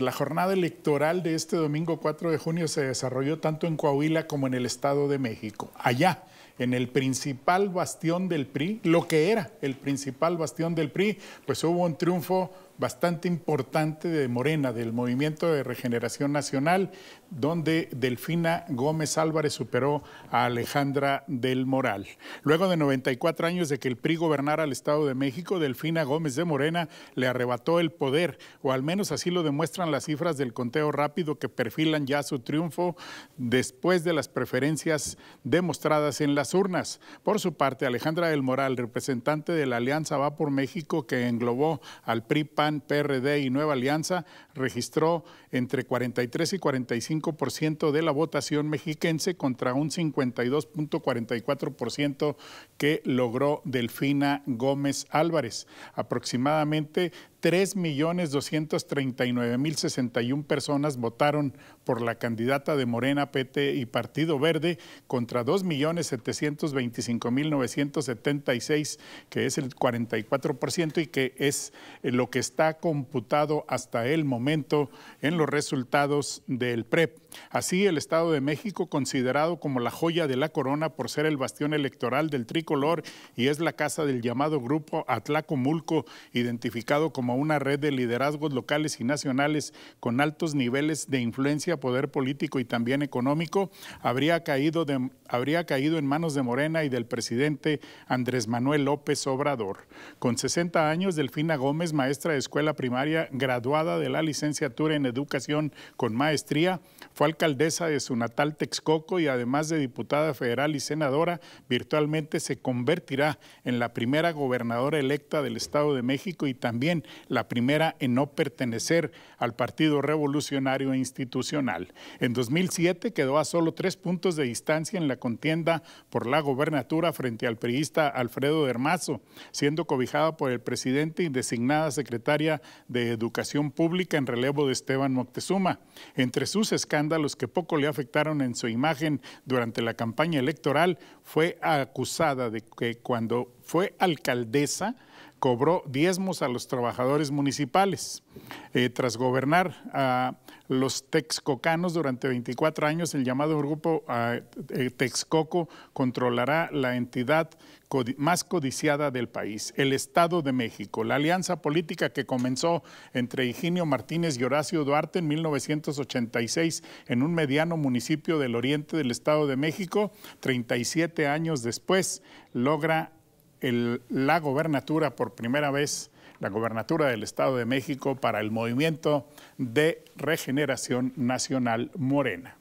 La jornada electoral de este domingo 4 de junio se desarrolló tanto en Coahuila como en el Estado de México. Allá, en el principal bastión del PRI, lo que era el principal bastión del PRI, pues hubo un triunfo bastante importante de Morena, del Movimiento de Regeneración Nacional, donde Delfina Gómez Álvarez superó a Alejandra del Moral. Luego de 94 años de que el PRI gobernara el Estado de México, Delfina Gómez de Morena le arrebató el poder, o al menos así lo demuestran las cifras del conteo rápido que perfilan ya su triunfo después de las preferencias demostradas en las urnas. Por su parte, Alejandra del Moral, representante de la Alianza Va por México, que englobó al PRI, PRD y Nueva Alianza registró entre 43 y 45% de la votación mexiquense contra un 52.44% que logró Delfina Gómez Álvarez. Aproximadamente 3.239.061 personas votaron por la candidata de Morena, PT y Partido Verde contra 2.725.976, que es el 44% y que es lo que está computado hasta el momento en los resultados del PREP. E Así, el Estado de México, considerado como la joya de la corona por ser el bastión electoral del tricolor y es la casa del llamado grupo Atlacomulco, identificado como una red de liderazgos locales y nacionales con altos niveles de influencia, poder político y también económico, habría caído, habría caído en manos de Morena y del presidente Andrés Manuel López Obrador. Con 60 años, Delfina Gómez, maestra de escuela primaria, graduada de la licenciatura en educación con maestría, fue alcaldesa de su natal Texcoco y además de diputada federal y senadora, virtualmente se convertirá en la primera gobernadora electa del Estado de México y también la primera en no pertenecer al Partido Revolucionario Institucional. En 2007 quedó a solo tres puntos de distancia en la contienda por la gobernatura frente al priista Alfredo Dermazo, siendo cobijada por el presidente y designada secretaria de Educación Pública en relevo de Esteban Moctezuma. Entre sus escándalos que poco le afectaron en su imagen durante la campaña electoral, fue acusada de que cuando fue alcaldesa, cobró diezmos a los trabajadores municipales. Eh, tras gobernar a los texcocanos durante 24 años, el llamado grupo ah, eh, Texcoco controlará la entidad más codiciada del país, el Estado de México. La alianza política que comenzó entre Higinio Martínez y Horacio Duarte en 1986 en un mediano municipio del oriente del Estado de México, 37 años después, logra la gobernatura por primera vez, la gobernatura del Estado de México para el movimiento de regeneración nacional morena.